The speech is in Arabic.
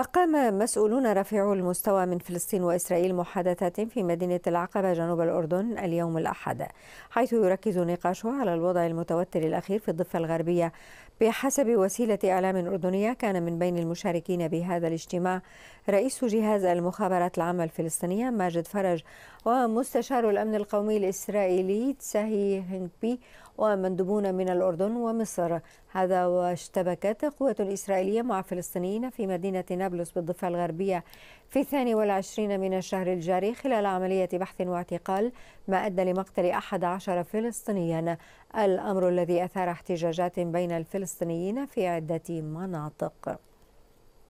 أقام مسؤولون رفيعو المستوى من فلسطين وإسرائيل محادثات في مدينة العقبة جنوب الأردن اليوم الأحد حيث يركز نقاشها على الوضع المتوتر الأخير في الضفة الغربية بحسب وسيلة إعلام أردنية كان من بين المشاركين بهذا الاجتماع رئيس جهاز المخابرات العامة الفلسطينية ماجد فرج ومستشار الأمن القومي الإسرائيلي تساهي هنكبي ومندوبون من الأردن ومصر هذا واشتبكت قوة إسرائيلية مع فلسطينيين في مدينة نابلس بالضفة الغربية في الثاني والعشرين من الشهر الجاري خلال عملية بحث واعتقال ما أدى لمقتل أحد عشر فلسطينيا الأمر الذي أثار احتجاجات بين الفلسطينيين في عدة مناطق